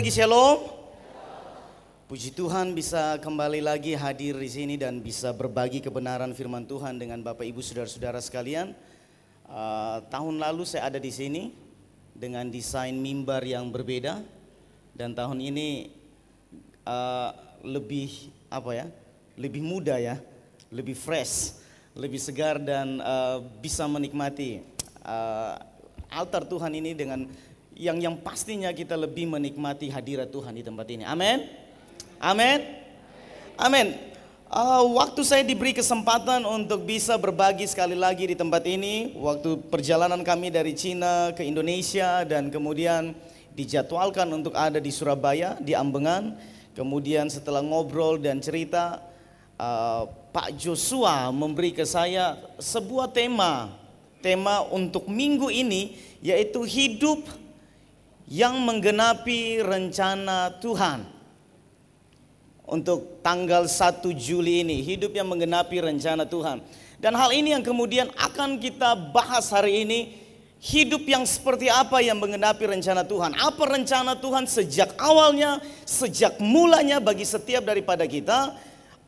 lagi shalom. Puji Tuhan bisa kembali lagi hadir di sini dan bisa berbagi kebenaran firman Tuhan dengan Bapak Ibu Saudara-saudara sekalian. Uh, tahun lalu saya ada di sini dengan desain mimbar yang berbeda dan tahun ini uh, lebih apa ya? Lebih muda ya, lebih fresh, lebih segar dan uh, bisa menikmati uh, altar Tuhan ini dengan yang yang pastinya kita lebih menikmati hadirat Tuhan di tempat ini. Amin. Amin. Amin. Uh, waktu saya diberi kesempatan untuk bisa berbagi sekali lagi di tempat ini, waktu perjalanan kami dari Cina ke Indonesia dan kemudian dijadwalkan untuk ada di Surabaya, di Ambengan. Kemudian setelah ngobrol dan cerita, uh, Pak Joshua memberi ke saya sebuah tema, tema untuk minggu ini yaitu hidup yang menggenapi rencana Tuhan. Untuk tanggal 1 Juli ini, hidup yang menggenapi rencana Tuhan. Dan hal ini yang kemudian akan kita bahas hari ini, hidup yang seperti apa yang menggenapi rencana Tuhan. Apa rencana Tuhan sejak awalnya, sejak mulanya bagi setiap daripada kita,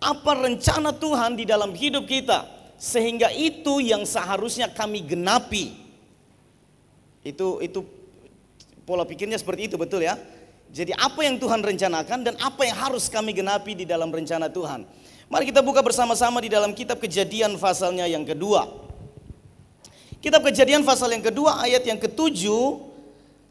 apa rencana Tuhan di dalam hidup kita sehingga itu yang seharusnya kami genapi. Itu itu Pola pikirnya seperti itu betul ya. Jadi apa yang Tuhan rencanakan dan apa yang harus kami genapi di dalam rencana Tuhan. Mari kita buka bersama-sama di dalam kitab kejadian pasalnya yang kedua. Kitab kejadian pasal yang kedua ayat yang ketujuh.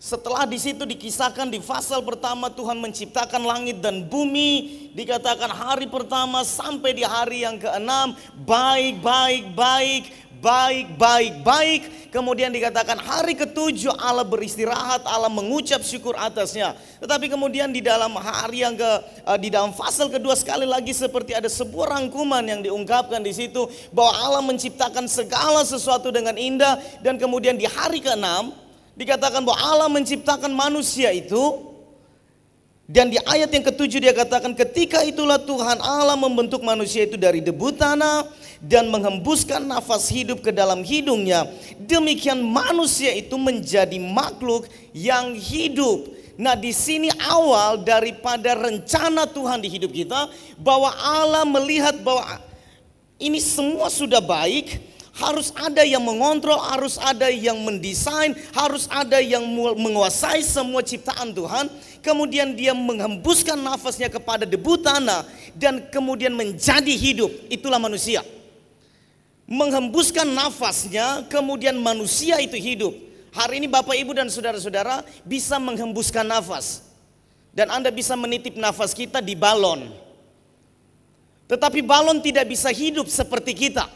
Setelah di situ dikisahkan di pasal pertama Tuhan menciptakan langit dan bumi. Dikatakan hari pertama sampai di hari yang keenam. Baik, baik, baik baik, baik, baik. Kemudian dikatakan hari ketujuh Allah beristirahat, Allah mengucap syukur atasnya. Tetapi kemudian di dalam hari yang ke eh, di dalam pasal kedua sekali lagi seperti ada sebuah rangkuman yang diungkapkan di situ bahwa Allah menciptakan segala sesuatu dengan indah dan kemudian di hari keenam dikatakan bahwa Allah menciptakan manusia itu dan di ayat yang ketujuh dia katakan ketika itulah Tuhan Allah membentuk manusia itu dari debu tanah dan menghembuskan nafas hidup ke dalam hidungnya. Demikian manusia itu menjadi makhluk yang hidup. Nah, di sini awal daripada rencana Tuhan di hidup kita bahwa Allah melihat bahwa ini semua sudah baik, harus ada yang mengontrol, harus ada yang mendesain, harus ada yang menguasai semua ciptaan Tuhan kemudian dia menghembuskan nafasnya kepada debu tanah dan kemudian menjadi hidup. Itulah manusia. Menghembuskan nafasnya, kemudian manusia itu hidup. Hari ini Bapak Ibu dan saudara-saudara bisa menghembuskan nafas. Dan Anda bisa menitip nafas kita di balon. Tetapi balon tidak bisa hidup seperti kita.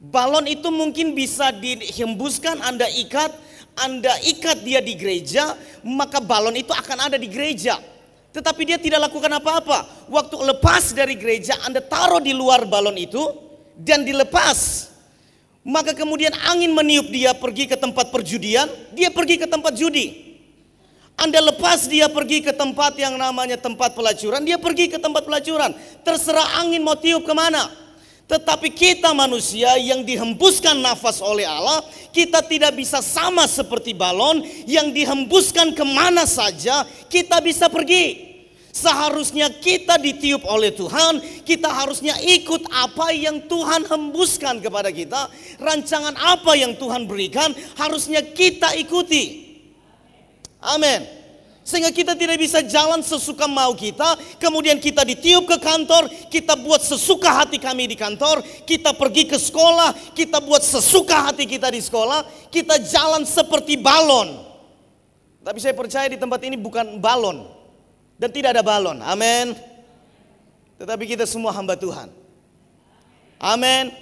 Balon itu mungkin bisa dihembuskan, Anda ikat, anda ikat dia di gereja, maka balon itu akan ada di gereja. Tetapi dia tidak lakukan apa-apa. Waktu lepas dari gereja, Anda taruh di luar balon itu dan dilepas. Maka kemudian angin meniup dia pergi ke tempat perjudian, dia pergi ke tempat judi. Anda lepas dia pergi ke tempat yang namanya tempat pelacuran, dia pergi ke tempat pelacuran. Terserah angin mau tiup kemana. Tetapi kita manusia yang dihembuskan nafas oleh Allah, kita tidak bisa sama seperti balon yang dihembuskan kemana saja, kita bisa pergi. Seharusnya kita ditiup oleh Tuhan, kita harusnya ikut apa yang Tuhan hembuskan kepada kita, rancangan apa yang Tuhan berikan, harusnya kita ikuti. Amin. Sehingga kita tidak bisa jalan sesuka mau kita, kemudian kita ditiup ke kantor, kita buat sesuka hati kami di kantor, kita pergi ke sekolah, kita buat sesuka hati kita di sekolah, kita jalan seperti balon. Tapi saya percaya di tempat ini bukan balon dan tidak ada balon. Amin. Tetapi kita semua hamba Tuhan. Amin.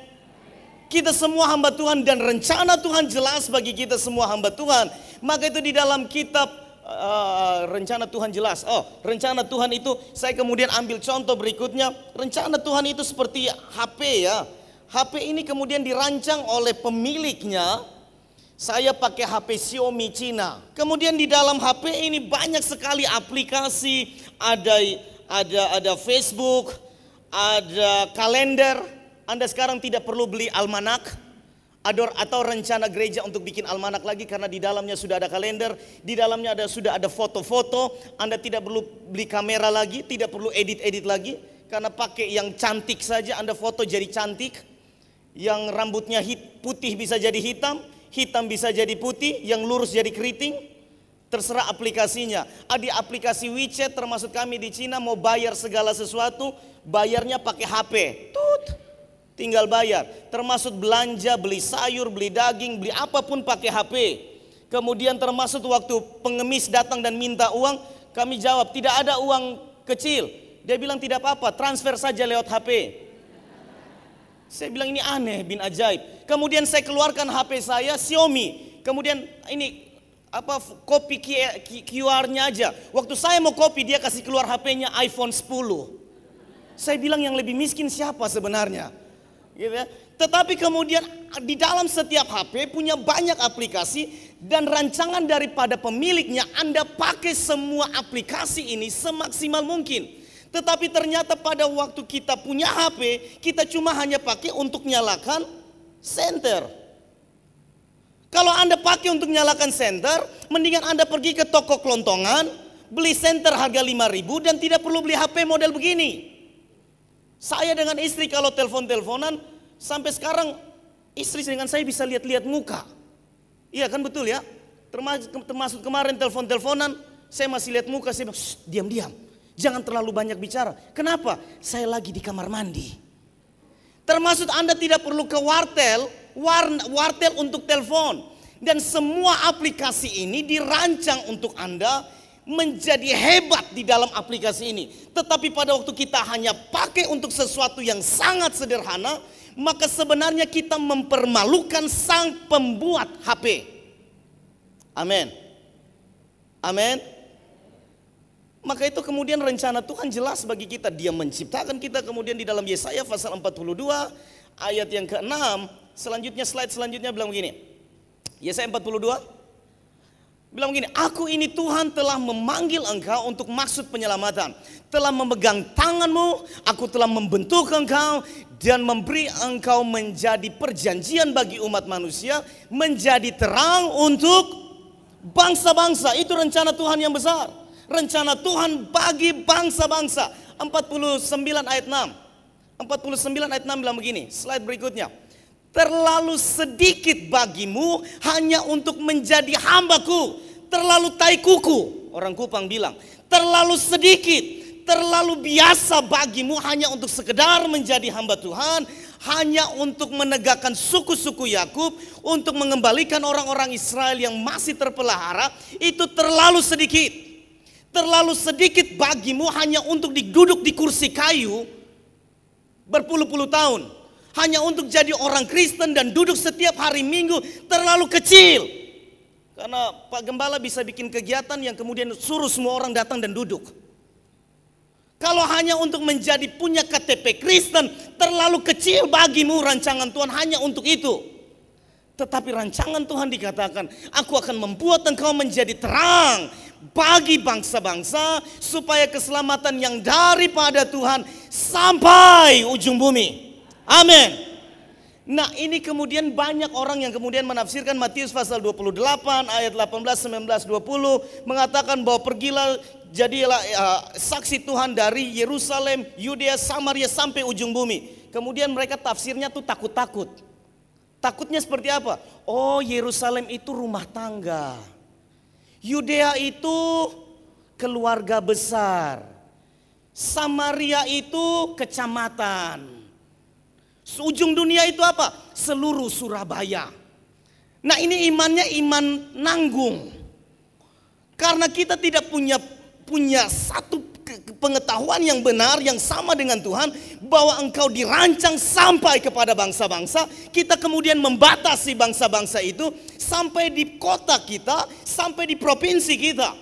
Kita semua hamba Tuhan dan rencana Tuhan jelas bagi kita semua hamba Tuhan. Maka itu di dalam kitab Eh, eh, rencana Tuhan jelas. Oh, rencana Tuhan itu saya kemudian ambil contoh berikutnya. Rencana Tuhan itu seperti HP ya. HP ini kemudian dirancang oleh pemiliknya. Saya pakai HP Xiaomi Cina. Kemudian di dalam HP ini banyak sekali aplikasi, ada ada ada Facebook, ada kalender. Anda sekarang tidak perlu beli almanak, ador atau rencana gereja untuk bikin almanak lagi karena di dalamnya sudah ada kalender, di dalamnya ada sudah ada foto-foto, Anda tidak perlu beli kamera lagi, tidak perlu edit-edit lagi karena pakai yang cantik saja Anda foto jadi cantik. Yang rambutnya hit, putih bisa jadi hitam, hitam bisa jadi putih, yang lurus jadi keriting. Terserah aplikasinya. Di aplikasi WeChat termasuk kami di Cina mau bayar segala sesuatu, bayarnya pakai HP. Tut tinggal bayar. Termasuk belanja, beli sayur, beli daging, beli apapun pakai HP. Kemudian termasuk waktu pengemis datang dan minta uang, kami jawab tidak ada uang kecil. Dia bilang tidak apa-apa, transfer saja lewat HP. Saya bilang ini aneh bin ajaib. Kemudian saya keluarkan HP saya Xiaomi. Kemudian ini apa kopi QR-nya aja. Waktu saya mau kopi dia kasih keluar HP-nya iPhone 10. Saya bilang yang lebih miskin siapa sebenarnya? Gitu ya. Tetapi kemudian ah, di dalam setiap HP punya banyak aplikasi dan rancangan daripada pemiliknya Anda pakai semua aplikasi ini semaksimal mungkin. Tetapi ternyata pada waktu kita punya HP, kita cuma hanya pakai untuk nyalakan center. Kalau Anda pakai untuk nyalakan center, mendingan Anda pergi ke toko kelontongan, beli center harga 5000 dan tidak perlu beli HP model begini. Saya dengan istri kalau telepon-teleponan sampai sekarang istri dengan saya bisa lihat-lihat muka. Iya kan betul ya? Termasuk, kemarin telepon-teleponan saya masih lihat muka saya diam-diam. Jangan terlalu banyak bicara. Kenapa? Saya lagi di kamar mandi. Termasuk Anda tidak perlu ke wartel, wartel untuk telepon. Dan semua aplikasi ini dirancang untuk Anda menjadi hebat di dalam aplikasi ini. Tetapi pada waktu kita hanya pakai untuk sesuatu yang sangat sederhana, maka sebenarnya kita mempermalukan sang pembuat HP. Amin. Amin. Maka itu kemudian rencana Tuhan jelas bagi kita. Dia menciptakan kita kemudian di dalam Yesaya pasal 42 ayat yang ke-6. Selanjutnya slide selanjutnya bilang begini. Yesaya 42 Bilang begini, aku ini Tuhan telah memanggil engkau untuk maksud penyelamatan. Telah memegang tanganmu, aku telah membentuk engkau dan memberi engkau menjadi perjanjian bagi umat manusia. Menjadi terang untuk bangsa-bangsa. Itu rencana Tuhan yang besar. Rencana Tuhan bagi bangsa-bangsa. 49 ayat 6. 49 ayat 6 bilang begini, slide berikutnya. Terlalu sedikit bagimu hanya untuk menjadi hambaku. Terlalu tai kuku. Orang Kupang bilang. Terlalu sedikit. Terlalu biasa bagimu hanya untuk sekedar menjadi hamba Tuhan. Hanya untuk menegakkan suku-suku Yakub, Untuk mengembalikan orang-orang Israel yang masih terpelihara. Itu terlalu sedikit terlalu sedikit bagimu hanya untuk diduduk di kursi kayu berpuluh-puluh tahun hanya untuk jadi orang Kristen dan duduk setiap hari Minggu terlalu kecil. Karena Pak Gembala bisa bikin kegiatan yang kemudian suruh semua orang datang dan duduk. Kalau hanya untuk menjadi punya KTP Kristen, terlalu kecil bagimu rancangan Tuhan hanya untuk itu. Tetapi rancangan Tuhan dikatakan, aku akan membuat engkau menjadi terang bagi bangsa-bangsa supaya keselamatan yang daripada Tuhan sampai ujung bumi. Amin. Nah ini kemudian banyak orang yang kemudian menafsirkan Matius pasal 28 ayat 18, 19, 20 mengatakan bahwa pergilah jadilah uh, saksi Tuhan dari Yerusalem, Yudea, Samaria sampai ujung bumi. Kemudian mereka tafsirnya tuh takut-takut. Takutnya seperti apa? Oh Yerusalem itu rumah tangga. Yudea itu keluarga besar. Samaria itu kecamatan. Seujung dunia itu apa? Seluruh Surabaya. Nah ini imannya iman nanggung. Karena kita tidak punya punya satu pengetahuan yang benar yang sama dengan Tuhan bahwa engkau dirancang sampai kepada bangsa-bangsa kita kemudian membatasi bangsa-bangsa itu sampai di kota kita sampai di provinsi kita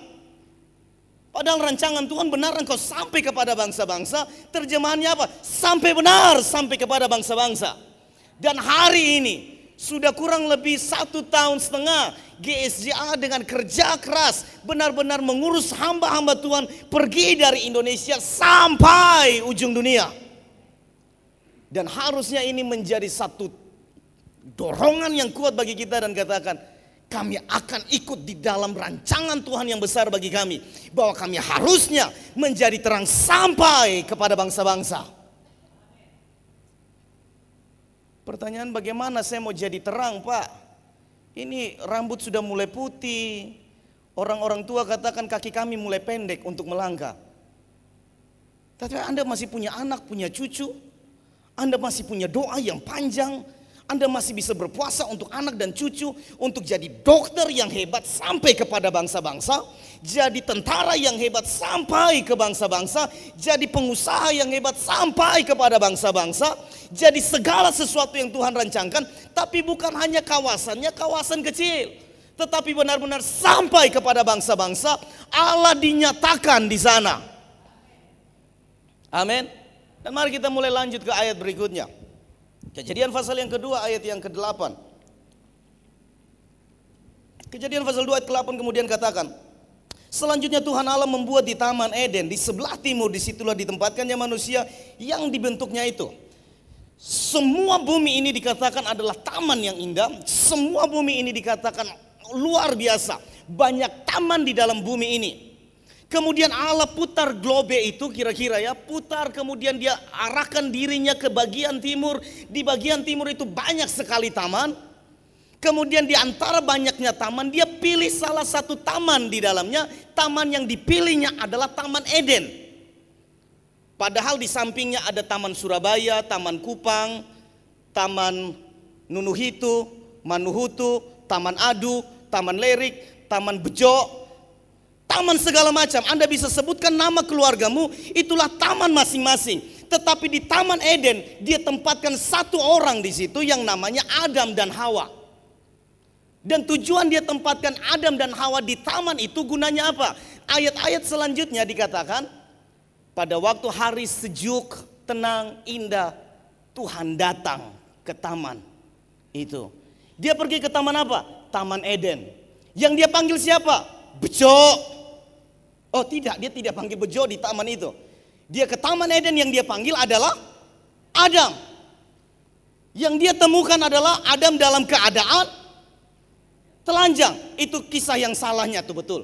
Padahal rancangan Tuhan benar engkau sampai kepada bangsa-bangsa. Terjemahannya apa? Sampai benar sampai kepada bangsa-bangsa. Dan hari ini sudah kurang lebih satu tahun setengah GSJA dengan kerja keras benar-benar mengurus hamba-hamba Tuhan pergi dari Indonesia sampai ujung dunia. Dan harusnya ini menjadi satu dorongan yang kuat bagi kita dan katakan, kami akan ikut di dalam rancangan Tuhan yang besar bagi kami, bahwa kami harusnya menjadi terang sampai kepada bangsa-bangsa. Pertanyaan bagaimana saya mau jadi terang, Pak? Ini rambut sudah mulai putih. Orang-orang tua katakan kaki kami mulai pendek untuk melangkah. Tapi Anda masih punya anak, punya cucu. Anda masih punya doa yang panjang, anda masih bisa berpuasa untuk anak dan cucu, untuk jadi dokter yang hebat sampai kepada bangsa-bangsa, jadi tentara yang hebat sampai ke bangsa-bangsa, jadi pengusaha yang hebat sampai kepada bangsa-bangsa, jadi segala sesuatu yang Tuhan rancangkan, tapi bukan hanya kawasannya, kawasan kecil, tetapi benar-benar sampai kepada bangsa-bangsa, Allah dinyatakan di sana. Amin. Dan mari kita mulai lanjut ke ayat berikutnya. Kejadian pasal yang kedua ayat yang ke-8. Kejadian pasal 2 ayat ke-8 kemudian katakan, Selanjutnya Tuhan Allah membuat di Taman Eden, di sebelah timur, disitulah ditempatkannya manusia yang dibentuknya itu. Semua bumi ini dikatakan adalah taman yang indah, semua bumi ini dikatakan luar biasa. Banyak taman di dalam bumi ini. Kemudian Allah putar globe itu kira-kira ya, putar kemudian dia arahkan dirinya ke bagian timur. Di bagian timur itu banyak sekali taman. Kemudian di antara banyaknya taman dia pilih salah satu taman di dalamnya. Taman yang dipilihnya adalah Taman Eden. Padahal di sampingnya ada Taman Surabaya, Taman Kupang, Taman Nunuhitu, Manuhutu, Taman Adu, Taman Lerik, Taman Bejo, taman segala macam. Anda bisa sebutkan nama keluargamu, itulah taman masing-masing. Tetapi di Taman Eden, dia tempatkan satu orang di situ yang namanya Adam dan Hawa. Dan tujuan dia tempatkan Adam dan Hawa di taman itu gunanya apa? Ayat-ayat selanjutnya dikatakan, pada waktu hari sejuk, tenang, indah, Tuhan datang ke taman itu. Dia pergi ke taman apa? Taman Eden. Yang dia panggil siapa? Bejo. Oh tidak, dia tidak panggil bejo di taman itu. Dia ke taman Eden yang dia panggil adalah Adam. Yang dia temukan adalah Adam dalam keadaan telanjang. Itu kisah yang salahnya tuh betul.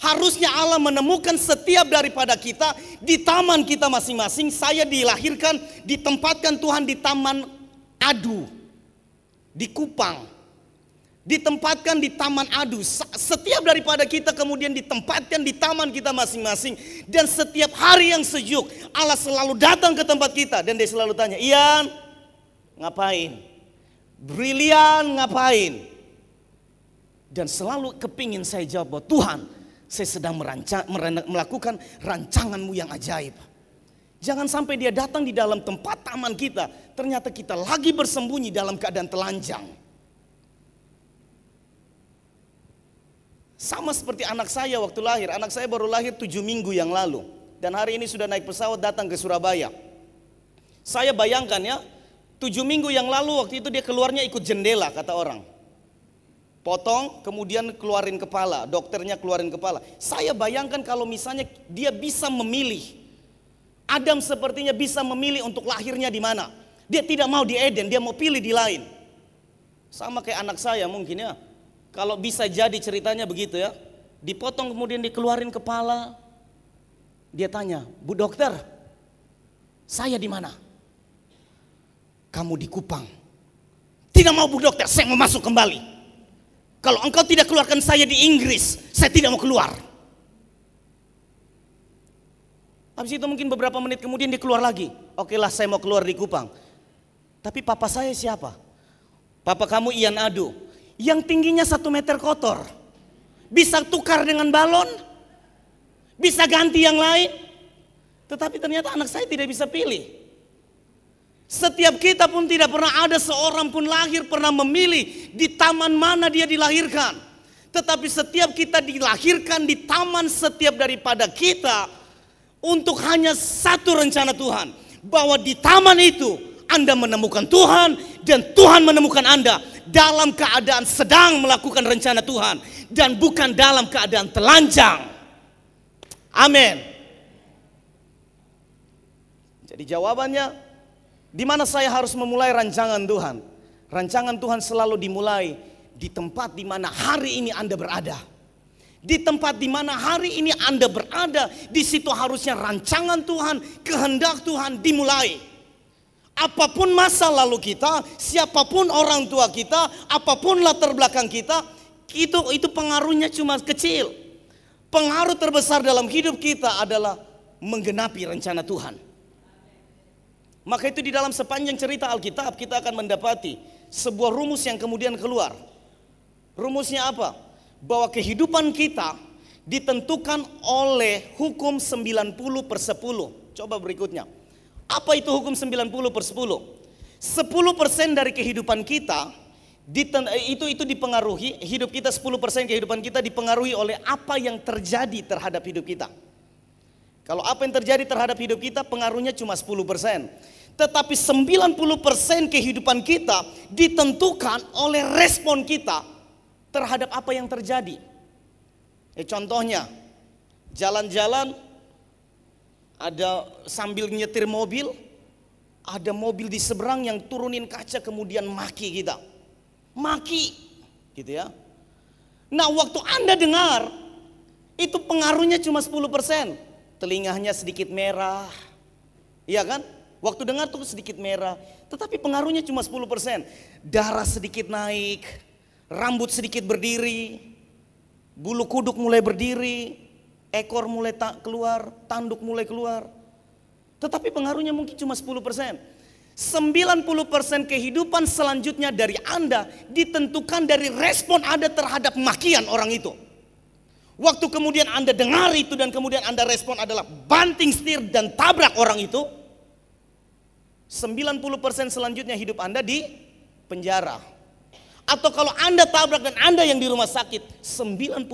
Harusnya Allah menemukan setiap daripada kita di taman kita masing-masing. Saya dilahirkan, ditempatkan Tuhan di taman adu. Di Kupang, ditempatkan di taman adu. Setiap daripada kita kemudian ditempatkan di taman kita masing-masing. Dan setiap hari yang sejuk Allah selalu datang ke tempat kita. Dan dia selalu tanya, Ian ngapain? Brilian ngapain? Dan selalu kepingin saya jawab bahwa Tuhan saya sedang merancang, melakukan rancanganmu yang ajaib. Jangan sampai dia datang di dalam tempat taman kita. Ternyata kita lagi bersembunyi dalam keadaan telanjang. Sama seperti anak saya waktu lahir. Anak saya baru lahir tujuh minggu yang lalu. Dan hari ini sudah naik pesawat datang ke Surabaya. Saya bayangkan ya, tujuh minggu yang lalu waktu itu dia keluarnya ikut jendela kata orang. Potong, kemudian keluarin kepala. Dokternya keluarin kepala. Saya bayangkan kalau misalnya dia bisa memilih. Adam sepertinya bisa memilih untuk lahirnya di mana. Dia tidak mau di Eden, dia mau pilih di lain. Sama kayak anak saya mungkin ya. Kalau bisa jadi ceritanya begitu ya. Dipotong kemudian dikeluarin kepala. Dia tanya, "Bu dokter, saya di mana?" "Kamu di Kupang." "Tidak mau Bu dokter, saya mau masuk kembali." Kalau engkau tidak keluarkan saya di Inggris, saya tidak mau keluar. Habis itu mungkin beberapa menit kemudian dia keluar lagi. Oke lah saya mau keluar di Kupang. Tapi papa saya siapa? Papa kamu Ian Adu yang tingginya satu meter kotor. Bisa tukar dengan balon, bisa ganti yang lain. Tetapi ternyata anak saya tidak bisa pilih. Setiap kita pun tidak pernah ada seorang pun lahir pernah memilih di taman mana dia dilahirkan. Tetapi setiap kita dilahirkan di taman setiap daripada kita untuk hanya satu rencana Tuhan. Bahwa di taman itu anda menemukan Tuhan dan Tuhan menemukan Anda dalam keadaan sedang melakukan rencana Tuhan dan bukan dalam keadaan telanjang. Amin. Jadi jawabannya di mana saya harus memulai rancangan Tuhan? Rancangan Tuhan selalu dimulai di tempat di mana hari ini Anda berada. Di tempat di mana hari ini Anda berada, di situ harusnya rancangan Tuhan, kehendak Tuhan dimulai. Apapun masa lalu kita, siapapun orang tua kita, apapun latar belakang kita, itu itu pengaruhnya cuma kecil. Pengaruh terbesar dalam hidup kita adalah menggenapi rencana Tuhan. Maka itu di dalam sepanjang cerita Alkitab kita akan mendapati sebuah rumus yang kemudian keluar. Rumusnya apa? Bahwa kehidupan kita ditentukan oleh hukum 90 per 10. Coba berikutnya. Apa itu hukum 90 per 10? 10% persen dari kehidupan kita itu itu dipengaruhi hidup kita 10% persen kehidupan kita dipengaruhi oleh apa yang terjadi terhadap hidup kita. Kalau apa yang terjadi terhadap hidup kita pengaruhnya cuma 10%. persen. Tetapi 90% persen kehidupan kita ditentukan oleh respon kita terhadap apa yang terjadi. Eh, contohnya, jalan-jalan ada sambil nyetir mobil, ada mobil di seberang yang turunin kaca kemudian maki kita. Maki, gitu ya. Nah waktu Anda dengar, itu pengaruhnya cuma 10%. Telinganya sedikit merah, iya kan? Waktu dengar tuh sedikit merah, tetapi pengaruhnya cuma 10%. Darah sedikit naik, rambut sedikit berdiri, bulu kuduk mulai berdiri, ekor mulai tak keluar, tanduk mulai keluar. Tetapi pengaruhnya mungkin cuma 10 90 kehidupan selanjutnya dari Anda ditentukan dari respon Anda terhadap makian orang itu. Waktu kemudian Anda dengar itu dan kemudian Anda respon adalah banting setir dan tabrak orang itu. 90 selanjutnya hidup Anda di penjara. Atau kalau Anda tabrak dan Anda yang di rumah sakit, 90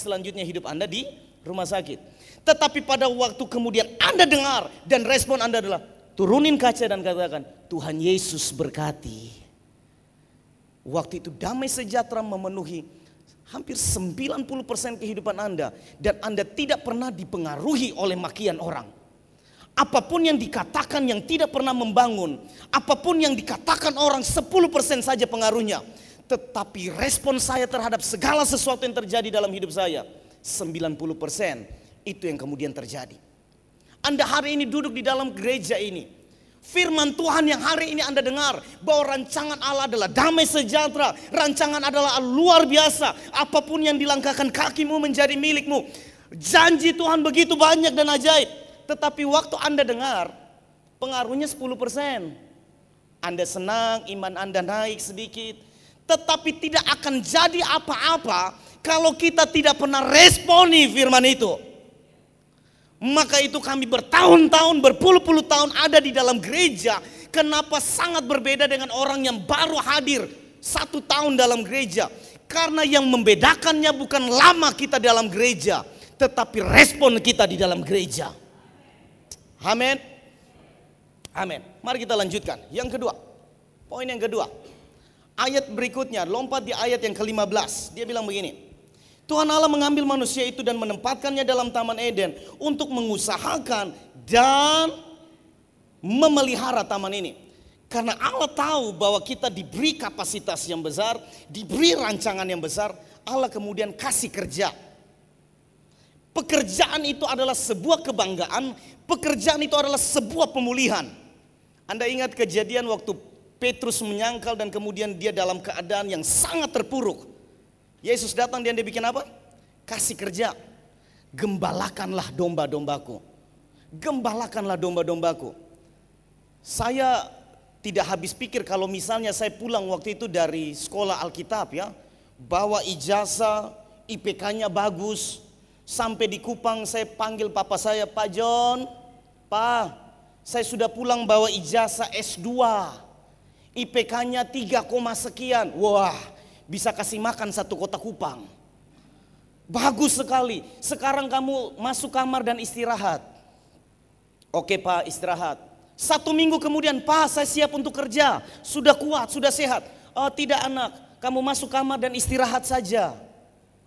selanjutnya hidup Anda di rumah sakit. Tetapi pada waktu kemudian Anda dengar dan respon Anda adalah turunin kaca dan katakan Tuhan Yesus berkati. Waktu itu damai sejahtera memenuhi hampir 90% kehidupan Anda dan Anda tidak pernah dipengaruhi oleh makian orang. Apapun yang dikatakan yang tidak pernah membangun, apapun yang dikatakan orang 10% saja pengaruhnya. Tetapi respon saya terhadap segala sesuatu yang terjadi dalam hidup saya 90%. Itu yang kemudian terjadi. Anda hari ini duduk di dalam gereja ini. Firman Tuhan yang hari ini Anda dengar bahwa rancangan Allah adalah damai sejahtera, rancangan adalah luar biasa. Apapun yang dilangkahkan kakimu menjadi milikmu. Janji Tuhan begitu banyak dan ajaib. Tetapi waktu Anda dengar, pengaruhnya 10%. Anda senang, iman Anda naik sedikit, tetapi tidak akan jadi apa-apa kalau kita tidak pernah responi firman itu, maka itu kami bertahun-tahun, berpuluh-puluh tahun ada di dalam gereja. Kenapa sangat berbeda dengan orang yang baru hadir satu tahun dalam gereja? Karena yang membedakannya bukan lama kita dalam gereja, tetapi respon kita di dalam gereja. Amin. Amin. Mari kita lanjutkan. Yang kedua, poin yang kedua. Ayat berikutnya, lompat di ayat yang ke-15. Dia bilang begini. Tuhan Allah mengambil manusia itu dan menempatkannya dalam Taman Eden untuk mengusahakan dan memelihara taman ini. Karena Allah tahu bahwa kita diberi kapasitas yang besar, diberi rancangan yang besar, Allah kemudian kasih kerja. Pekerjaan itu adalah sebuah kebanggaan, pekerjaan itu adalah sebuah pemulihan. Anda ingat kejadian waktu Petrus menyangkal dan kemudian dia dalam keadaan yang sangat terpuruk. Yesus datang dan dia bikin apa? Kasih kerja. Gembalakanlah domba-dombaku. Gembalakanlah domba-dombaku. Saya tidak habis pikir kalau misalnya saya pulang waktu itu dari sekolah Alkitab ya. Bawa ijazah, IPK-nya bagus. Sampai di Kupang saya panggil papa saya, Pak John. Pak, saya sudah pulang bawa ijazah S2. IPK-nya 3, sekian. Wah, bisa kasih makan satu kota kupang. Bagus sekali. Sekarang kamu masuk kamar dan istirahat. Oke Pak, istirahat. Satu minggu kemudian, Pak, saya siap untuk kerja. Sudah kuat, sudah sehat. Oh, tidak anak, kamu masuk kamar dan istirahat saja.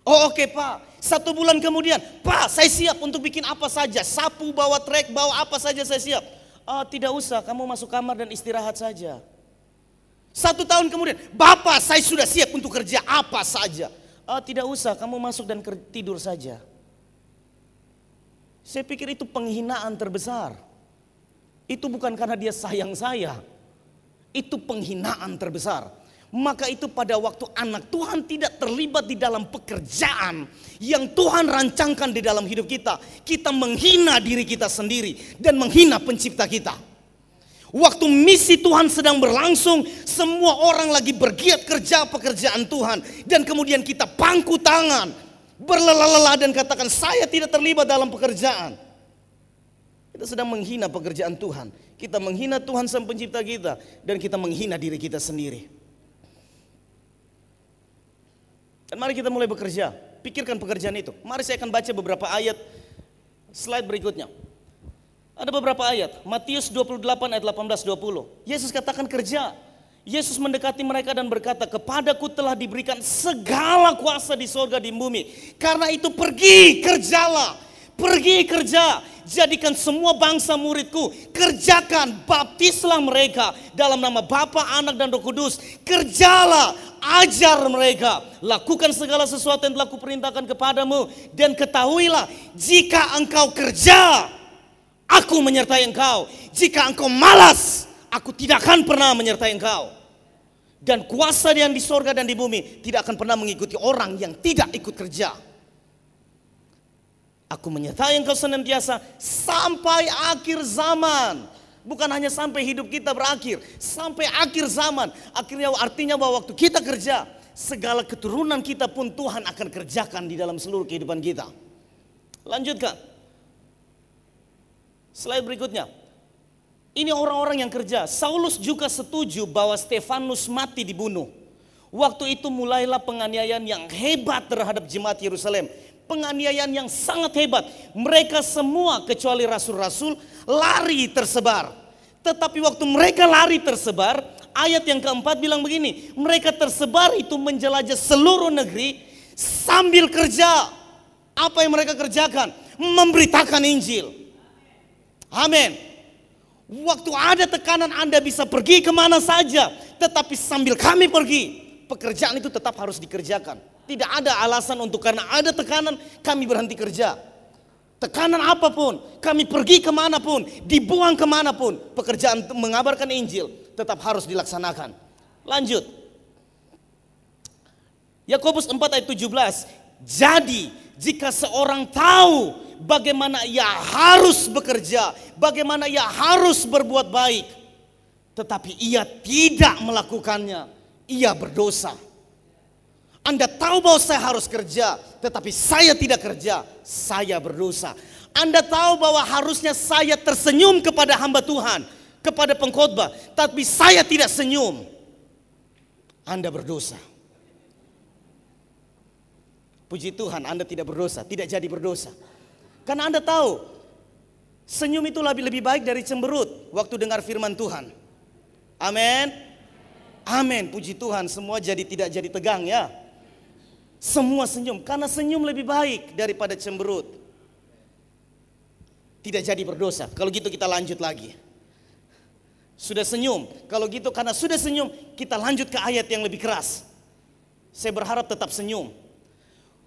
Oh oke okay, pak, satu bulan kemudian, pak saya siap untuk bikin apa saja, sapu, bawa trek, bawa apa saja saya siap. Oh, tidak usah, kamu masuk kamar dan istirahat saja. Satu tahun kemudian, Bapak saya sudah siap untuk kerja apa saja. Oh, tidak usah, kamu masuk dan tidur saja. Saya pikir itu penghinaan terbesar. Itu bukan karena dia sayang saya. Itu penghinaan terbesar. Maka itu pada waktu anak Tuhan tidak terlibat di dalam pekerjaan yang Tuhan rancangkan di dalam hidup kita. Kita menghina diri kita sendiri dan menghina pencipta kita. Waktu misi Tuhan sedang berlangsung, semua orang lagi bergiat kerja pekerjaan Tuhan. Dan kemudian kita pangku tangan, berlelah dan katakan saya tidak terlibat dalam pekerjaan. Kita sedang menghina pekerjaan Tuhan. Kita menghina Tuhan sang pencipta kita. Dan kita menghina diri kita sendiri. Dan mari kita mulai bekerja. Pikirkan pekerjaan itu. Mari saya akan baca beberapa ayat slide berikutnya. Ada beberapa ayat, Matius 28 ayat 18-20. Yesus katakan kerja. Yesus mendekati mereka dan berkata, Kepadaku telah diberikan segala kuasa di sorga di bumi. Karena itu pergi, kerjalah. Pergi kerja, jadikan semua bangsa muridku. Kerjakan, baptislah mereka dalam nama Bapa, Anak, dan Roh Kudus. Kerjalah, ajar mereka. Lakukan segala sesuatu yang telah kuperintahkan kepadamu. Dan ketahuilah, jika engkau kerja, Aku menyertai engkau. Jika engkau malas, aku tidak akan pernah menyertai engkau. Dan kuasa yang di sorga dan di bumi tidak akan pernah mengikuti orang yang tidak ikut kerja. Aku menyertai engkau senantiasa sampai akhir zaman. Bukan hanya sampai hidup kita berakhir, sampai akhir zaman. Akhirnya artinya bahwa waktu kita kerja, segala keturunan kita pun Tuhan akan kerjakan di dalam seluruh kehidupan kita. Lanjutkan. Slide berikutnya. Ini orang-orang yang kerja. Saulus juga setuju bahwa Stefanus mati dibunuh. Waktu itu mulailah penganiayaan yang hebat terhadap jemaat Yerusalem. Penganiayaan yang sangat hebat. Mereka semua kecuali rasul-rasul lari tersebar. Tetapi waktu mereka lari tersebar, ayat yang keempat bilang begini. Mereka tersebar itu menjelajah seluruh negeri sambil kerja. Apa yang mereka kerjakan? Memberitakan Injil. Amin. Waktu ada tekanan Anda bisa pergi kemana saja. Tetapi sambil kami pergi, pekerjaan itu tetap harus dikerjakan. Tidak ada alasan untuk karena ada tekanan kami berhenti kerja. Tekanan apapun, kami pergi kemana pun, dibuang kemana pun, Pekerjaan mengabarkan Injil tetap harus dilaksanakan. Lanjut. Yakobus 4 ayat 17. Jadi jika seorang tahu bagaimana ia harus bekerja, bagaimana ia harus berbuat baik, tetapi ia tidak melakukannya. Ia berdosa. Anda tahu bahwa saya harus kerja, tetapi saya tidak kerja. Saya berdosa. Anda tahu bahwa harusnya saya tersenyum kepada hamba Tuhan, kepada pengkhotbah, tapi saya tidak senyum. Anda berdosa. Puji Tuhan, Anda tidak berdosa, tidak jadi berdosa. Karena Anda tahu, senyum itu lebih, lebih baik dari cemberut waktu dengar firman Tuhan. Amin. Amin, puji Tuhan, semua jadi tidak jadi tegang ya. Semua senyum, karena senyum lebih baik daripada cemberut. Tidak jadi berdosa. Kalau gitu kita lanjut lagi. Sudah senyum. Kalau gitu karena sudah senyum, kita lanjut ke ayat yang lebih keras. Saya berharap tetap senyum.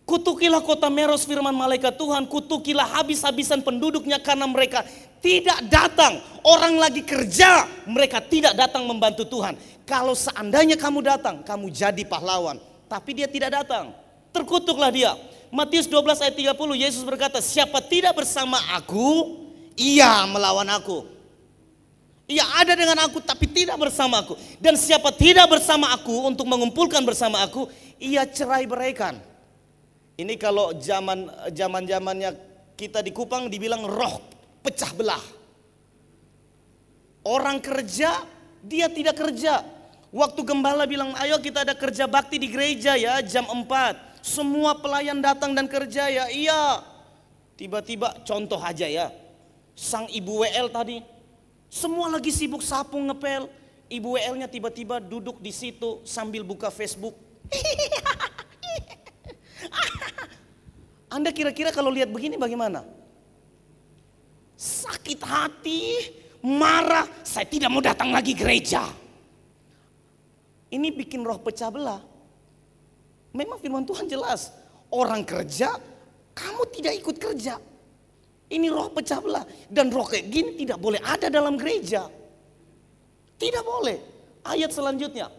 Kutukilah kota Meros firman malaikat Tuhan, kutukilah habis-habisan penduduknya karena mereka tidak datang. Orang lagi kerja, mereka tidak datang membantu Tuhan. Kalau seandainya kamu datang, kamu jadi pahlawan. Tapi dia tidak datang. Terkutuklah dia. Matius 12 ayat 30 Yesus berkata, "Siapa tidak bersama aku, ia melawan aku." Ia ada dengan aku tapi tidak bersama aku. Dan siapa tidak bersama aku untuk mengumpulkan bersama aku, ia cerai beraikan. Ini kalau zaman zaman zamannya kita di Kupang dibilang roh pecah belah. Orang kerja, dia tidak kerja. Waktu gembala bilang, ayo kita ada kerja bakti di gereja ya, jam 4. Semua pelayan datang dan kerja ya, iya. Tiba-tiba contoh aja ya, sang ibu WL tadi, semua lagi sibuk sapu ngepel. Ibu WL-nya tiba-tiba duduk di situ sambil buka Facebook. Anda kira-kira kalau lihat begini bagaimana? Sakit hati, marah, saya tidak mau datang lagi gereja. Ini bikin roh pecah belah. Memang firman Tuhan jelas, orang kerja, kamu tidak ikut kerja. Ini roh pecah belah dan roh kayak gini tidak boleh ada dalam gereja. Tidak boleh. Ayat selanjutnya.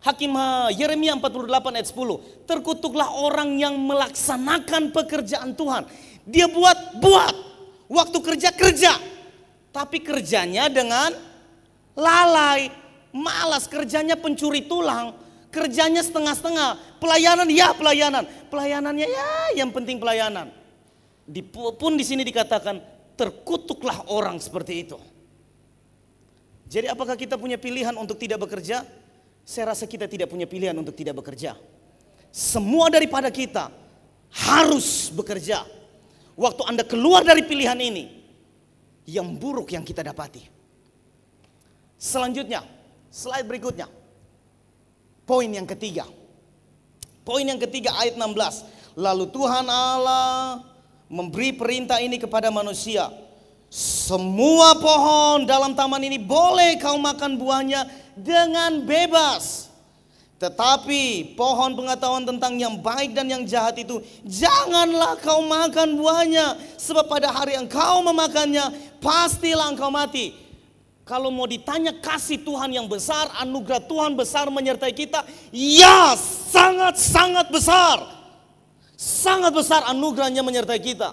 Hakim Yeremia 48 ayat 10. Terkutuklah orang yang melaksanakan pekerjaan Tuhan. Dia buat, buat. Waktu kerja, kerja. Tapi kerjanya dengan lalai. Malas kerjanya pencuri tulang. Kerjanya setengah-setengah. Pelayanan, ya pelayanan. Pelayanannya, ya yang penting pelayanan. pun di sini dikatakan, terkutuklah orang seperti itu. Jadi apakah kita punya pilihan untuk tidak bekerja? saya rasa kita tidak punya pilihan untuk tidak bekerja. Semua daripada kita harus bekerja. Waktu Anda keluar dari pilihan ini, yang buruk yang kita dapati. Selanjutnya, slide berikutnya. Poin yang ketiga. Poin yang ketiga ayat 16. Lalu Tuhan Allah memberi perintah ini kepada manusia. Semua pohon dalam taman ini boleh kau makan buahnya dengan bebas. Tetapi pohon pengetahuan tentang yang baik dan yang jahat itu janganlah kau makan buahnya sebab pada hari yang kau memakannya pastilah engkau mati. Kalau mau ditanya kasih Tuhan yang besar, anugerah Tuhan besar menyertai kita, ya sangat-sangat besar. Sangat besar anugerahnya menyertai kita.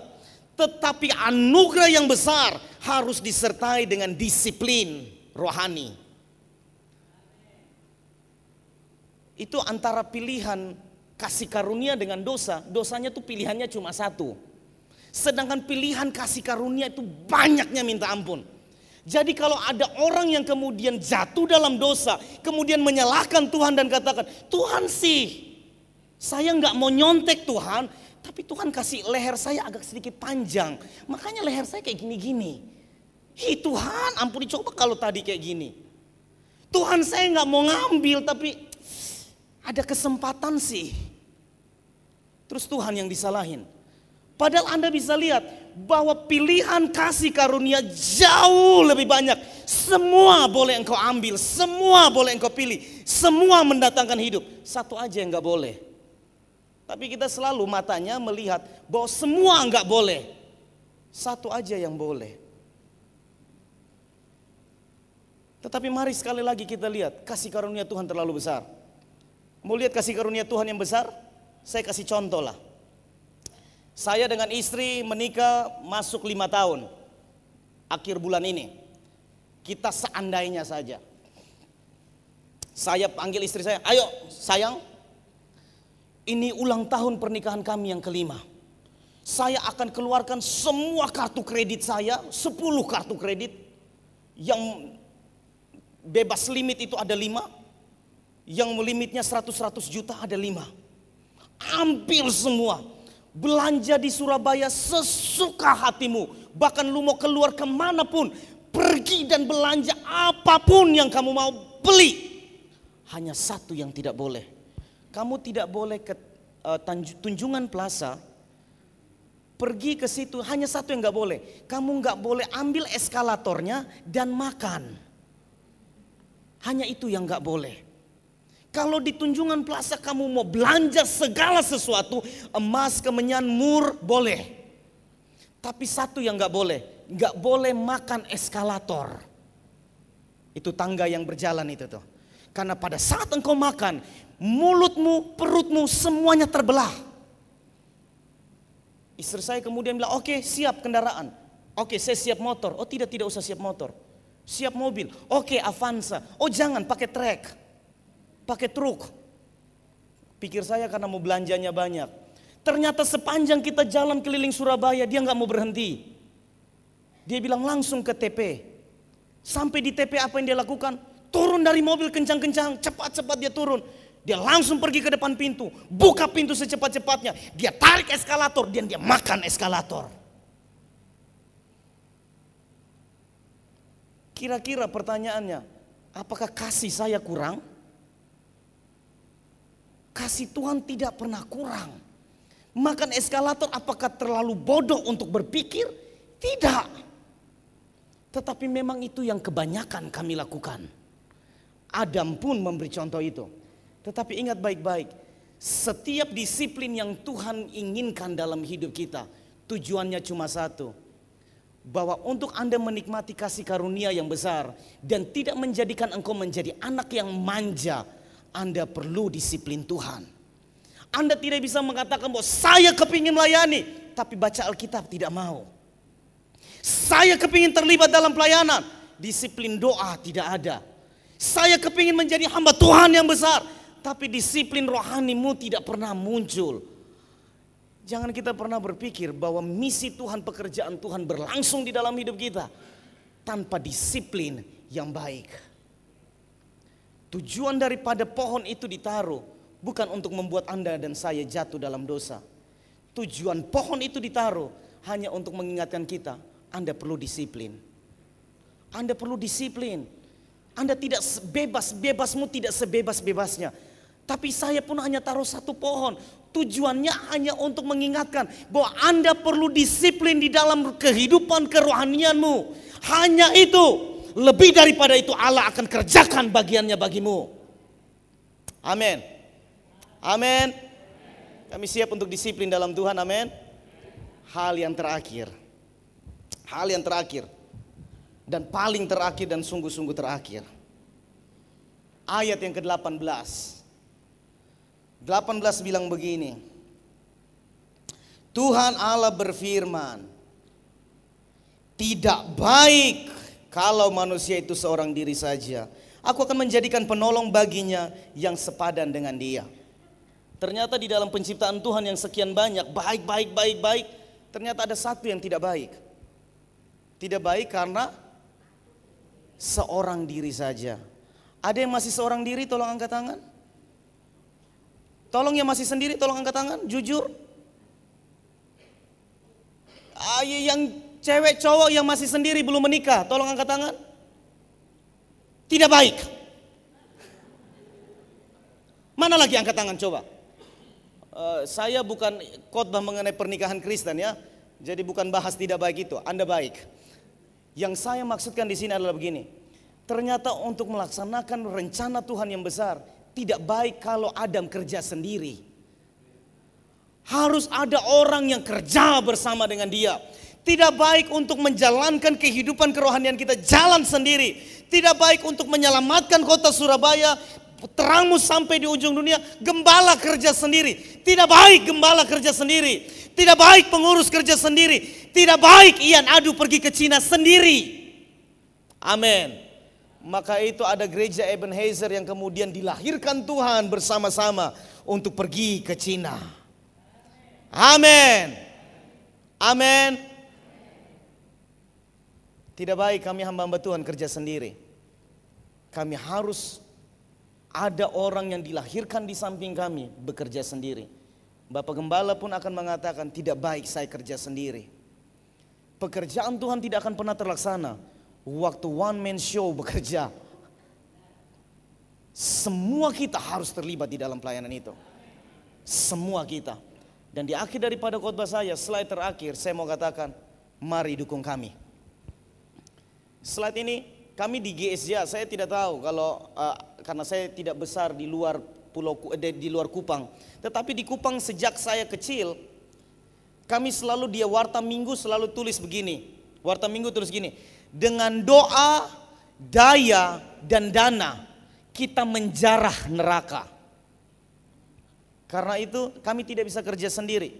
Tetapi anugerah yang besar harus disertai dengan disiplin rohani. Itu antara pilihan kasih karunia dengan dosa, dosanya tuh pilihannya cuma satu. Sedangkan pilihan kasih karunia itu banyaknya minta ampun. Jadi kalau ada orang yang kemudian jatuh dalam dosa, kemudian menyalahkan Tuhan dan katakan, Tuhan sih, saya nggak mau nyontek Tuhan, tapi Tuhan kasih leher saya agak sedikit panjang. Makanya leher saya kayak gini-gini. hi Tuhan ampuni coba kalau tadi kayak gini. Tuhan saya nggak mau ngambil tapi ada kesempatan sih. Terus Tuhan yang disalahin. Padahal Anda bisa lihat bahwa pilihan kasih karunia jauh lebih banyak. Semua boleh engkau ambil, semua boleh engkau pilih, semua mendatangkan hidup. Satu aja yang nggak boleh. Tapi kita selalu matanya melihat bahwa semua nggak boleh. Satu aja yang boleh. Tetapi mari sekali lagi kita lihat kasih karunia Tuhan terlalu besar. Mau lihat kasih karunia Tuhan yang besar? Saya kasih contoh lah. Saya dengan istri menikah masuk lima tahun. Akhir bulan ini. Kita seandainya saja. Saya panggil istri saya, ayo sayang. Ini ulang tahun pernikahan kami yang kelima. Saya akan keluarkan semua kartu kredit saya, sepuluh kartu kredit. Yang bebas limit itu ada lima yang limitnya 100-100 juta ada lima. Hampir semua. Belanja di Surabaya sesuka hatimu. Bahkan lu mau keluar kemanapun. Pergi dan belanja apapun yang kamu mau beli. Hanya satu yang tidak boleh. Kamu tidak boleh ke uh, Tunjungan Plaza. Pergi ke situ hanya satu yang gak boleh. Kamu gak boleh ambil eskalatornya dan makan. Hanya itu yang gak boleh. Kalau di Tunjungan Plaza kamu mau belanja segala sesuatu, emas, kemenyan, mur, boleh. Tapi satu yang gak boleh, gak boleh makan eskalator. Itu tangga yang berjalan itu tuh. Karena pada saat engkau makan, mulutmu, perutmu semuanya terbelah. Istri saya kemudian bilang, oke okay, siap kendaraan. Oke okay, saya siap motor. Oh tidak, tidak usah siap motor. Siap mobil. Oke okay, Avanza. Oh jangan pakai trek pakai truk. Pikir saya karena mau belanjanya banyak. Ternyata sepanjang kita jalan keliling Surabaya dia nggak mau berhenti. Dia bilang langsung ke TP. Sampai di TP apa yang dia lakukan? Turun dari mobil kencang-kencang, cepat-cepat dia turun. Dia langsung pergi ke depan pintu, buka pintu secepat-cepatnya. Dia tarik eskalator dan dia makan eskalator. Kira-kira pertanyaannya, apakah kasih saya kurang? kasih Tuhan tidak pernah kurang. Makan eskalator apakah terlalu bodoh untuk berpikir? Tidak. Tetapi memang itu yang kebanyakan kami lakukan. Adam pun memberi contoh itu. Tetapi ingat baik-baik, setiap disiplin yang Tuhan inginkan dalam hidup kita, tujuannya cuma satu, bahwa untuk Anda menikmati kasih karunia yang besar dan tidak menjadikan engkau menjadi anak yang manja anda perlu disiplin Tuhan. Anda tidak bisa mengatakan bahwa saya kepingin melayani, tapi baca Alkitab tidak mau. Saya kepingin terlibat dalam pelayanan, disiplin doa tidak ada. Saya kepingin menjadi hamba Tuhan yang besar, tapi disiplin rohanimu tidak pernah muncul. Jangan kita pernah berpikir bahwa misi Tuhan, pekerjaan Tuhan berlangsung di dalam hidup kita tanpa disiplin yang baik. Tujuan daripada pohon itu ditaruh bukan untuk membuat Anda dan saya jatuh dalam dosa. Tujuan pohon itu ditaruh hanya untuk mengingatkan kita, Anda perlu disiplin. Anda perlu disiplin. Anda tidak bebas, bebasmu tidak sebebas-bebasnya. Tapi saya pun hanya taruh satu pohon. Tujuannya hanya untuk mengingatkan bahwa Anda perlu disiplin di dalam kehidupan kerohanianmu. Hanya itu. Lebih daripada itu Allah akan kerjakan bagiannya bagimu. Amin. Amin. Kami siap untuk disiplin dalam Tuhan, amin. Hal yang terakhir. Hal yang terakhir. Dan paling terakhir dan sungguh-sungguh terakhir. Ayat yang ke-18. 18 bilang begini. Tuhan Allah berfirman, tidak baik kalau manusia itu seorang diri saja, aku akan menjadikan penolong baginya yang sepadan dengan dia. Ternyata di dalam penciptaan Tuhan yang sekian banyak, baik, baik, baik, baik, ternyata ada satu yang tidak baik. Tidak baik karena seorang diri saja. Ada yang masih seorang diri, tolong angkat tangan. Tolong yang masih sendiri, tolong angkat tangan, jujur. Ayo yang Cewek cowok yang masih sendiri belum menikah, tolong angkat tangan. Tidak baik. Mana lagi angkat tangan coba? Uh, saya bukan khotbah mengenai pernikahan Kristen ya. Jadi bukan bahas tidak baik itu, Anda baik. Yang saya maksudkan di sini adalah begini. Ternyata untuk melaksanakan rencana Tuhan yang besar tidak baik kalau Adam kerja sendiri. Harus ada orang yang kerja bersama dengan dia. Tidak baik untuk menjalankan kehidupan kerohanian kita jalan sendiri. Tidak baik untuk menyelamatkan kota Surabaya. Terangmu sampai di ujung dunia, gembala kerja sendiri. Tidak baik gembala kerja sendiri. Tidak baik pengurus kerja sendiri. Tidak baik Ian Adu pergi ke Cina sendiri. Amin. Maka itu ada gereja Ebenezer yang kemudian dilahirkan Tuhan bersama-sama untuk pergi ke Cina. Amin. Amin. Tidak baik kami hamba-hamba Tuhan kerja sendiri. Kami harus ada orang yang dilahirkan di samping kami bekerja sendiri. Bapak Gembala pun akan mengatakan tidak baik saya kerja sendiri. Pekerjaan Tuhan tidak akan pernah terlaksana. Waktu one man show bekerja. Semua kita harus terlibat di dalam pelayanan itu. Semua kita. Dan di akhir daripada khotbah saya, slide terakhir, saya mau katakan, mari dukung kami. Slide ini kami di GSJ, saya tidak tahu kalau uh, karena saya tidak besar di luar pulau eh, di luar Kupang. Tetapi di Kupang sejak saya kecil kami selalu dia warta minggu selalu tulis begini. Warta minggu tulis gini, dengan doa, daya dan dana kita menjarah neraka. Karena itu kami tidak bisa kerja sendiri.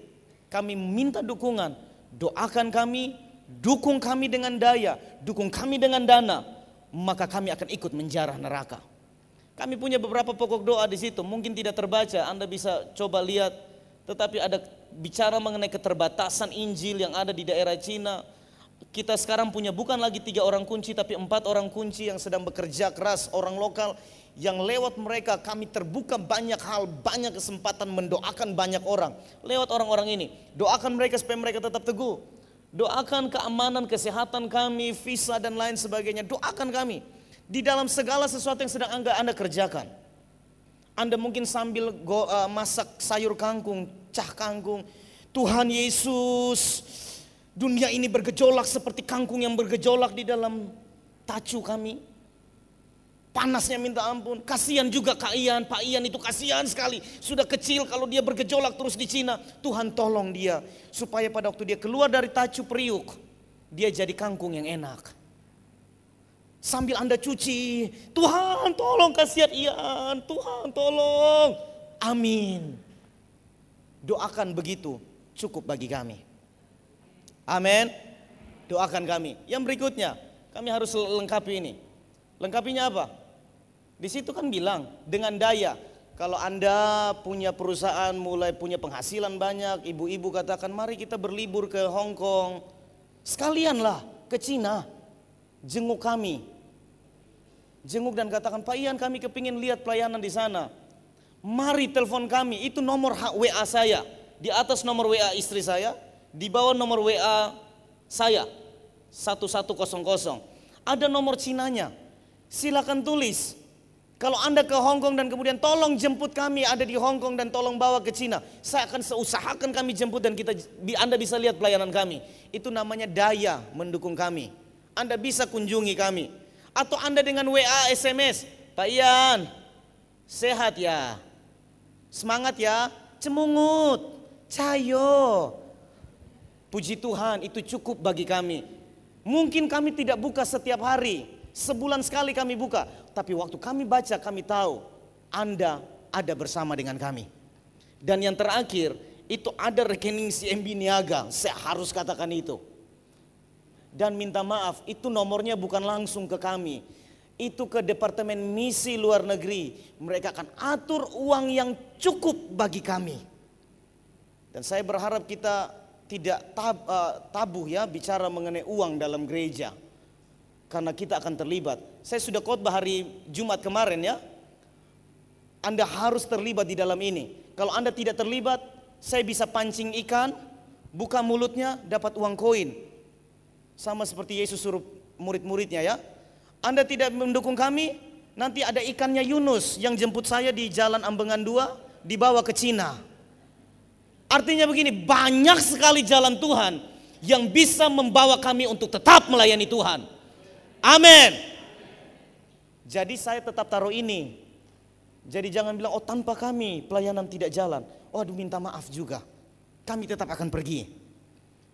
Kami minta dukungan, doakan kami, dukung kami dengan daya, dukung kami dengan dana, maka kami akan ikut menjarah neraka. Kami punya beberapa pokok doa di situ, mungkin tidak terbaca, Anda bisa coba lihat. Tetapi ada bicara mengenai keterbatasan Injil yang ada di daerah Cina. Kita sekarang punya bukan lagi tiga orang kunci, tapi empat orang kunci yang sedang bekerja keras, orang lokal yang lewat mereka kami terbuka banyak hal, banyak kesempatan mendoakan banyak orang. Lewat orang-orang ini, doakan mereka supaya mereka tetap teguh Doakan keamanan, kesehatan kami, visa dan lain sebagainya. Doakan kami di dalam segala sesuatu yang sedang Anda, anda kerjakan. Anda mungkin sambil go, uh, masak sayur kangkung, cah kangkung. Tuhan Yesus, dunia ini bergejolak seperti kangkung yang bergejolak di dalam tacu kami panasnya minta ampun. Kasihan juga Kak Ian, Pak Ian itu kasihan sekali. Sudah kecil kalau dia bergejolak terus di Cina. Tuhan tolong dia supaya pada waktu dia keluar dari tacu periuk, dia jadi kangkung yang enak. Sambil Anda cuci, Tuhan tolong kasihan Ian, Tuhan tolong. Amin. Doakan begitu cukup bagi kami. Amin. Doakan kami. Yang berikutnya, kami harus lengkapi ini. Lengkapinya apa? Di situ kan bilang dengan daya. Kalau Anda punya perusahaan mulai punya penghasilan banyak, ibu-ibu katakan mari kita berlibur ke Hong Kong. Sekalianlah ke Cina. Jenguk kami. Jenguk dan katakan, "Pak Ian, kami kepingin lihat pelayanan di sana." Mari telepon kami, itu nomor WA saya. Di atas nomor WA istri saya, di bawah nomor WA saya 1100. Ada nomor Cinanya. Silakan tulis kalau Anda ke Hong Kong dan kemudian tolong jemput kami ada di Hong Kong dan tolong bawa ke Cina, saya akan seusahakan kami jemput dan kita Anda bisa lihat pelayanan kami. Itu namanya daya mendukung kami. Anda bisa kunjungi kami. Atau Anda dengan WA, SMS, Pak Ian, sehat ya. Semangat ya, cemungut, cayo. Puji Tuhan, itu cukup bagi kami. Mungkin kami tidak buka setiap hari, Sebulan sekali kami buka. Tapi waktu kami baca kami tahu Anda ada bersama dengan kami. Dan yang terakhir itu ada rekening si CMB Niaga. Saya harus katakan itu. Dan minta maaf itu nomornya bukan langsung ke kami itu ke Departemen Misi Luar Negeri. Mereka akan atur uang yang cukup bagi kami. Dan saya berharap kita tidak tab, eh, tabu ya bicara mengenai uang dalam gereja karena kita akan terlibat. Saya sudah khotbah hari Jumat kemarin ya. Anda harus terlibat di dalam ini. Kalau Anda tidak terlibat, saya bisa pancing ikan, buka mulutnya, dapat uang koin. Sama seperti Yesus suruh murid-muridnya ya. Anda tidak mendukung kami, nanti ada ikannya Yunus yang jemput saya di jalan Ambengan 2, dibawa ke Cina. Artinya begini, banyak sekali jalan Tuhan yang bisa membawa kami untuk tetap melayani Tuhan. Amin. Jadi saya tetap taruh ini. Jadi jangan bilang, oh tanpa kami pelayanan tidak jalan. Oh aduh minta maaf juga. Kami tetap akan pergi.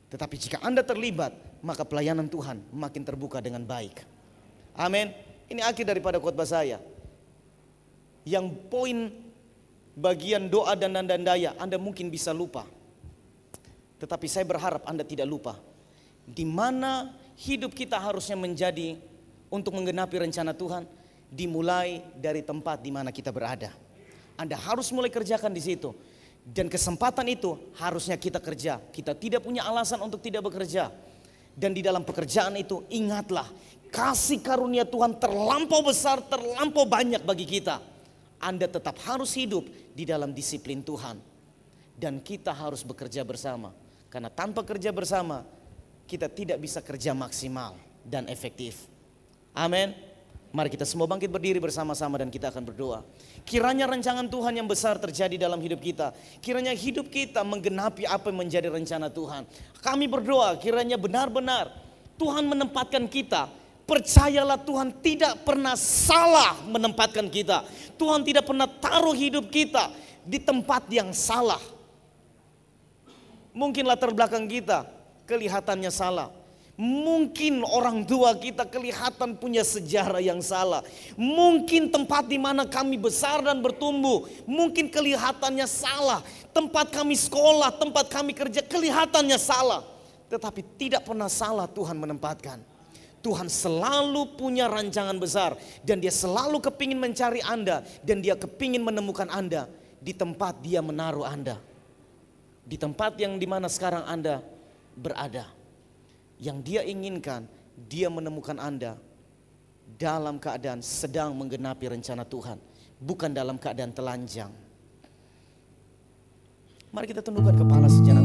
Tetapi jika Anda terlibat, maka pelayanan Tuhan makin terbuka dengan baik. Amin. Ini akhir daripada khotbah saya. Yang poin bagian doa dan dan daya Anda mungkin bisa lupa. Tetapi saya berharap Anda tidak lupa. Di mana hidup kita harusnya menjadi untuk menggenapi rencana Tuhan dimulai dari tempat di mana kita berada. Anda harus mulai kerjakan di situ. Dan kesempatan itu harusnya kita kerja. Kita tidak punya alasan untuk tidak bekerja. Dan di dalam pekerjaan itu ingatlah kasih karunia Tuhan terlampau besar, terlampau banyak bagi kita. Anda tetap harus hidup di dalam disiplin Tuhan. Dan kita harus bekerja bersama. Karena tanpa kerja bersama kita tidak bisa kerja maksimal dan efektif. Amin. Mari kita semua bangkit berdiri bersama-sama dan kita akan berdoa. Kiranya rancangan Tuhan yang besar terjadi dalam hidup kita. Kiranya hidup kita menggenapi apa yang menjadi rencana Tuhan. Kami berdoa kiranya benar-benar Tuhan menempatkan kita percayalah Tuhan tidak pernah salah menempatkan kita. Tuhan tidak pernah taruh hidup kita di tempat yang salah. Mungkin latar belakang kita kelihatannya salah. Mungkin orang tua kita kelihatan punya sejarah yang salah. Mungkin tempat di mana kami besar dan bertumbuh, mungkin kelihatannya salah. Tempat kami sekolah, tempat kami kerja kelihatannya salah. Tetapi tidak pernah salah Tuhan menempatkan. Tuhan selalu punya rancangan besar dan dia selalu kepingin mencari Anda dan dia kepingin menemukan Anda di tempat dia menaruh Anda. Di tempat yang dimana sekarang Anda berada. Yang dia inginkan, dia menemukan Anda dalam keadaan sedang menggenapi rencana Tuhan, bukan dalam keadaan telanjang. Mari kita tundukkan kepala sejenak.